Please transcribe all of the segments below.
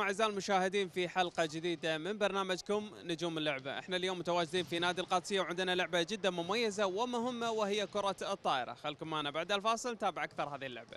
أعزائي المشاهدين في حلقة جديدة من برنامجكم نجوم اللعبة احنا اليوم متواجدين في نادي القادسية وعندنا لعبة جدا مميزة ومهمة وهي كرة الطائرة خلكم معنا بعد الفاصل نتابع أكثر هذه اللعبة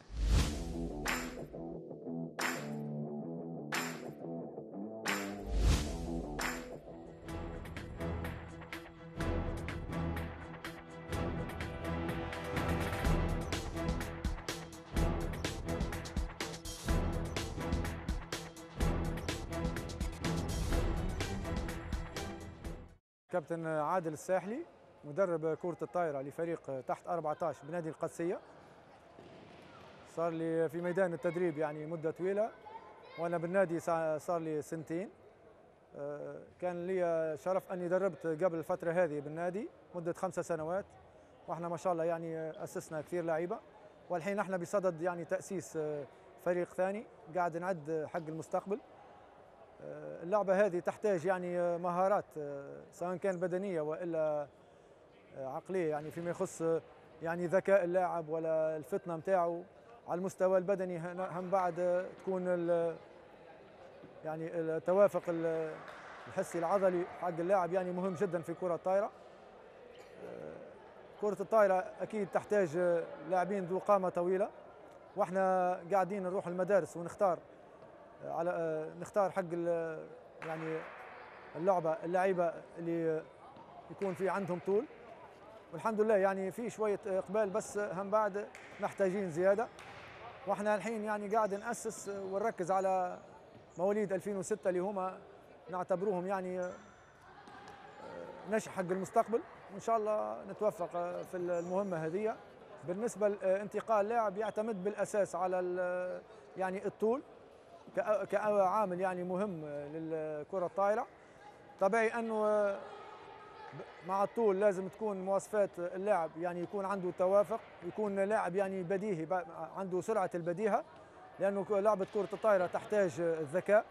كابتن عادل الساحلي مدرب كرة الطائرة لفريق تحت 14 بنادي القدسية صار لي في ميدان التدريب يعني مدة طويلة وأنا بالنادي صار لي سنتين آه، كان لي شرف أني دربت قبل الفترة هذه بالنادي مدة خمسة سنوات وإحنا ما شاء الله يعني أسسنا كثير لعيبة والحين إحنا بصدد يعني تأسيس آه، فريق ثاني قاعد نعد حق المستقبل آه، اللعبة هذه تحتاج يعني آه، مهارات آه، سواء كان بدنية وإلا عقلية يعني فيما يخص يعني ذكاء اللاعب ولا الفطنة متاعه على المستوى البدني هم بعد تكون يعني التوافق الحسي العضلي حق اللاعب يعني مهم جدا في كرة الطائرة كرة الطائرة أكيد تحتاج لاعبين ذو قامة طويلة واحنا قاعدين نروح المدارس ونختار على آه، نختار حق آه، يعني اللعبه اللعيبه اللي يكون في عندهم طول والحمد لله يعني في شويه اقبال بس هم بعد محتاجين زياده واحنا الحين يعني قاعد ناسس ونركز على مواليد 2006 اللي هما نعتبروهم يعني آه، نشأ حق المستقبل وان شاء الله نتوفق في المهمه هذه بالنسبه لانتقال لاعب يعتمد بالاساس على يعني الطول كعامل يعني مهم للكره الطايره طبيعي انه مع الطول لازم تكون مواصفات اللاعب يعني يكون عنده توافق يكون لاعب يعني بديهي عنده سرعه البديهه لانه لعبه كره الطايره تحتاج الذكاء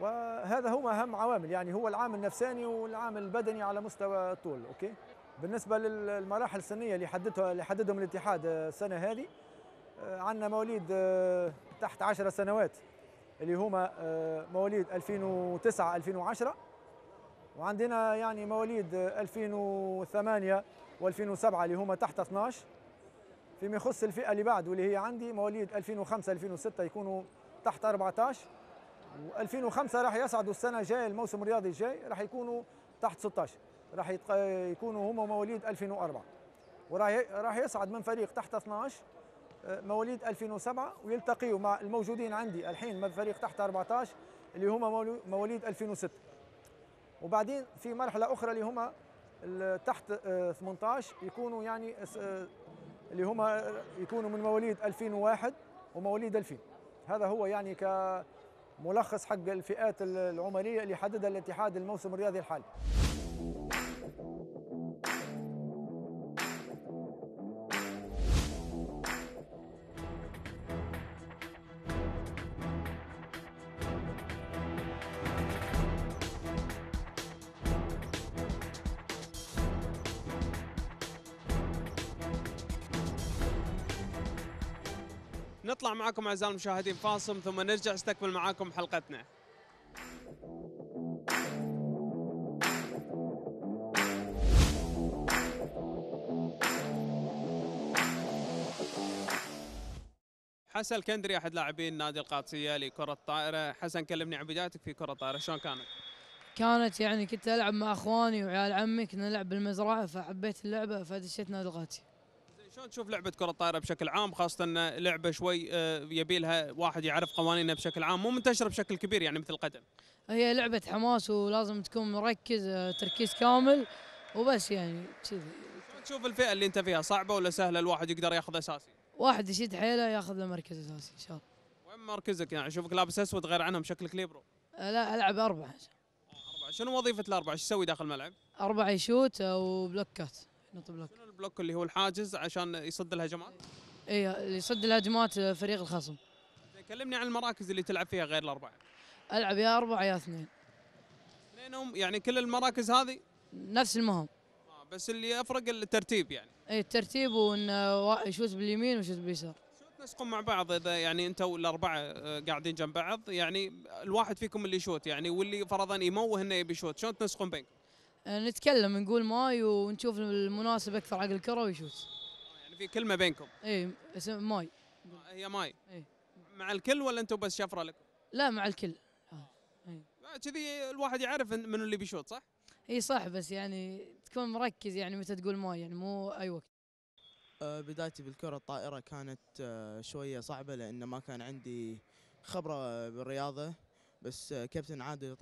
وهذا هو اهم عوامل يعني هو العامل النفساني والعامل البدني على مستوى الطول اوكي بالنسبه للمراحل السنيه اللي حددها اللي حددهم الاتحاد السنه هذه آه، عندنا مواليد آه، تحت 10 سنوات اللي هما آه، مواليد 2009 2010 وعندنا يعني مواليد 2008 آه، و2007 اللي هما تحت 12 فيما يخص الفئه اللي بعد واللي هي عندي مواليد 2005 2006 يكونوا تحت 14 و2005 راح يصعدوا السنه الجايه الموسم الرياضي الجاي راح يكونوا تحت 16 راح يكونوا هما مواليد 2004 وراح راح يصعد من فريق تحت 12 آه، مواليد 2007 ويلتقيوا مع الموجودين عندي الحين من فريق تحت 14 اللي هما مواليد 2006 وبعدين في مرحله اخرى اللي هما تحت 18 آه، يكونوا يعني آه، اللي هما يكونوا من مواليد 2001 ومواليد 2000 هذا هو يعني كملخص حق الفئات العمريه اللي حددها الاتحاد الموسم الرياضي الحالي نطلع معكم اعزائي المشاهدين فاصل ثم نرجع نستكمل معاكم حلقتنا حسن الكندري احد لاعبين نادي القادسيه لكره الطائره حسن كلمني عن بدايتك في كره الطائره شلون كانت كانت يعني كنت العب مع اخواني وعيال عمي كنا نلعب بالمزرعه فحبيت اللعبه فدشيت نادي القادسيه شلون تشوف لعبه كره الطائره بشكل عام خاصه ان لعبه شوي آه، يبي لها واحد يعرف قوانينها بشكل عام مو منتشره بشكل كبير يعني مثل القدم هي لعبه حماس ولازم تكون مركز آه، تركيز كامل وبس يعني كذي تشوف الفئه اللي انت فيها صعبه ولا سهله الواحد يقدر ياخذ اساسي واحد يشد حيله ياخذ له مركز اساسي ان شاء الله وين مركزك يعني اشوفك لابس اسود غير عنهم شكلك ليبرو آه، لا العب اربعه اربعه شنو وظيفه الاربعه شو يسوي داخل الملعب؟ اربعه يشوت وبلوكات نط بلوك شنو البلوك اللي هو الحاجز عشان يصد الهجمات؟ اي يصد الهجمات فريق الخصم كلمني عن المراكز اللي تلعب فيها غير الاربعه العب يا اربعه يا اثنين اثنينهم يعني كل المراكز هذه نفس المهم آه بس اللي يفرق الترتيب يعني اي الترتيب وان آه، يشوز باليمين ويشوز باليسار تنسقون مع بعض اذا يعني انت والاربعه آه، قاعدين جنب بعض يعني الواحد فيكم اللي يشوت يعني واللي فرضا يموه انه يبي يشوت شلون تنسقون بينكم؟ آه، نتكلم نقول ماي ونشوف المناسب اكثر حق الكره ويشوت يعني في كلمه بينكم اي اسم ماي هي ماي اي مع الكل ولا انتم بس شفره لكم لا مع الكل آه، إيه. آه، كذي الواحد يعرف منو اللي بيشوط صح اي صح بس يعني تكون مركز يعني متى تقول ماي يعني مو اي وقت بدايتي بالكرة الطائرة كانت شوية صعبة لأن ما كان عندي خبرة بالرياضة بس كابتن عادل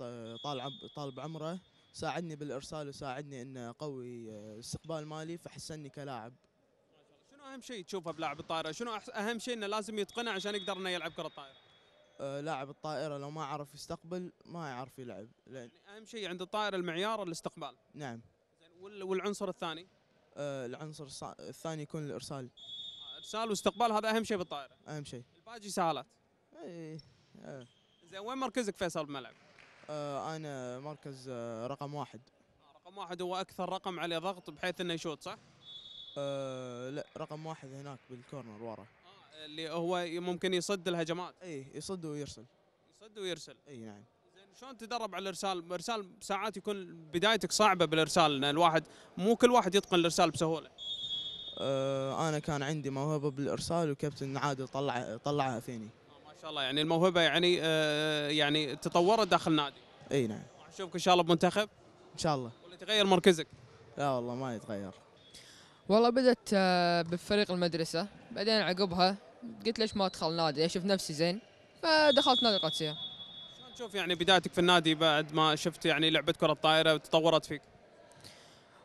طالب عمره ساعدني بالارسال وساعدني ان اقوي آه، استقبال مالي فحسني كلاعب شنو اهم شيء تشوفه بلاعب الطائره شنو اهم شيء انه لازم يتقنه عشان يقدر انه يلعب كره طائره أه لاعب الطائره لو ما عرف يستقبل ما يعرف يلعب لأن يعني اهم شيء عند الطائره المعيار الاستقبال نعم والعنصر الثاني أه العنصر الثاني يكون الارسال آه، ارسال واستقبال هذا اهم شيء بالطائره اهم شيء الباقي سهالات اي أه. زين وين مركزك فيصل بالملعب آه، انا مركز آه، رقم واحد آه، رقم واحد هو اكثر رقم عليه ضغط بحيث انه يشوط صح؟ أه لا رقم واحد هناك بالكورنر ورا آه اللي هو ممكن يصد الهجمات اي يصد ويرسل يصد ويرسل اي نعم زين شلون تدرب على الارسال؟ الارسال ساعات يكون بدايتك صعبه بالارسال لان الواحد مو كل واحد يتقن الارسال بسهوله. أه انا كان عندي موهبه بالارسال وكابتن عادل طلع طلعها فيني. شاء الله يعني الموهبه يعني آه، آه، يعني تطورت داخل النادي اي نعم نشوفك ان شاء الله بمنتخب ان شاء الله ولا تغير مركزك لا والله ما يتغير والله بدأت آه، بفريق المدرسة بعدين عقبها قلت ليش ما أدخل نادي أشوف نفسي زين فدخلت نادي القادسية شلون تشوف يعني بدايتك في النادي بعد ما شفت يعني لعبة كرة الطائرة وتطورت فيك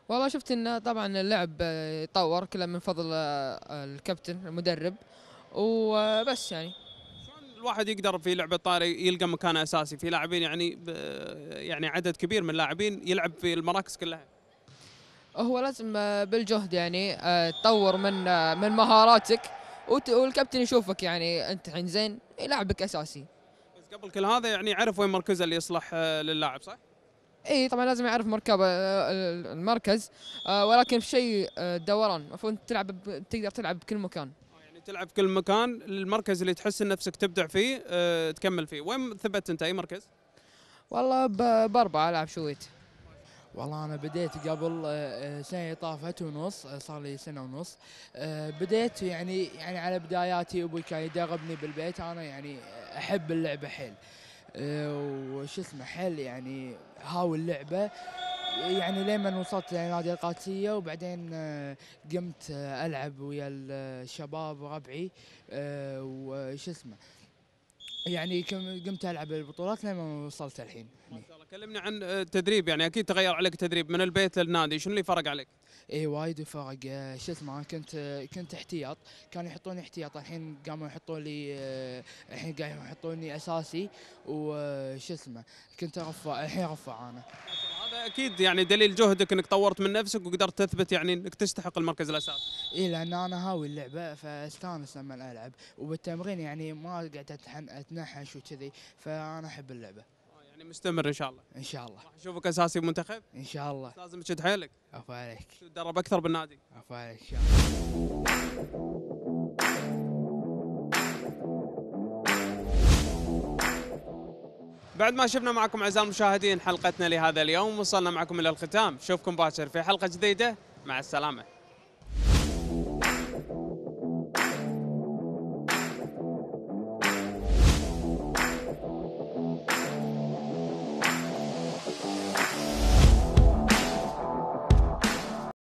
والله شفت انه طبعا اللعب يتطور كله من فضل الكابتن المدرب وبس يعني الواحد يقدر في لعبه طاري يلقى مكان اساسي في لاعبين يعني يعني عدد كبير من اللاعبين يلعب في المراكز كلها هو لازم آه، بالجهد يعني آه، تطور من آه، من مهاراتك والكابتن يشوفك يعني انت الحين زين يلعبك اساسي بس قبل كل هذا يعني يعرف وين مركزه اللي يصلح للاعب صح؟ اي طبعا لازم يعرف مركبه المركز ولكن في شيء دوران المفروض تلعب تقدر تلعب بكل مكان تلعب في كل مكان المركز اللي تحس نفسك تبدع فيه أه تكمل فيه وين ثبت انت اي مركز والله باربعه العب شويت والله انا بديت قبل آه، آه، سنه طافت ونص آه، صار لي سنه ونص بديت يعني يعني على بداياتي ابوي كان يدربني بالبيت انا يعني احب اللعبه حيل وش اسمه حيل يعني هاوي اللعبه يعني لين وصلت لنادي يعني القادسيه وبعدين آه، قمت آه، العب ويا الشباب وربعي آه، وش اسمه يعني قمت العب البطولات لما وصلت الحين ما شاء الله كلمني عن التدريب يعني اكيد تغير عليك التدريب من البيت للنادي شنو اللي فرق عليك اي وايد فرق شو اسمه كنت كنت احتياط كانوا يحطوني احتياط الحين قاموا يحطوا لي الحين قاعد يحطوني اساسي وش اسمه كنت رفع الحين رفع انا اكيد يعني دليل جهدك انك طورت من نفسك وقدرت تثبت يعني انك تستحق المركز الاساسي. اي لان انا هاوي اللعبه فاستانس لما العب وبالتمرين يعني ما قاعد اتنحش وكذي فانا احب اللعبه. آه، يعني مستمر ان شاء الله. ان شاء الله. راح اشوفك اساسي منتخب ان شاء الله. لازم تشد حيلك. عفو عليك. تدرب اكثر بالنادي. عفو عليك ان شاء الله. بعد ما شفنا معكم اعزائي المشاهدين حلقتنا لهذا اليوم وصلنا معكم الى الختام، نشوفكم باكر في حلقه جديده مع السلامه.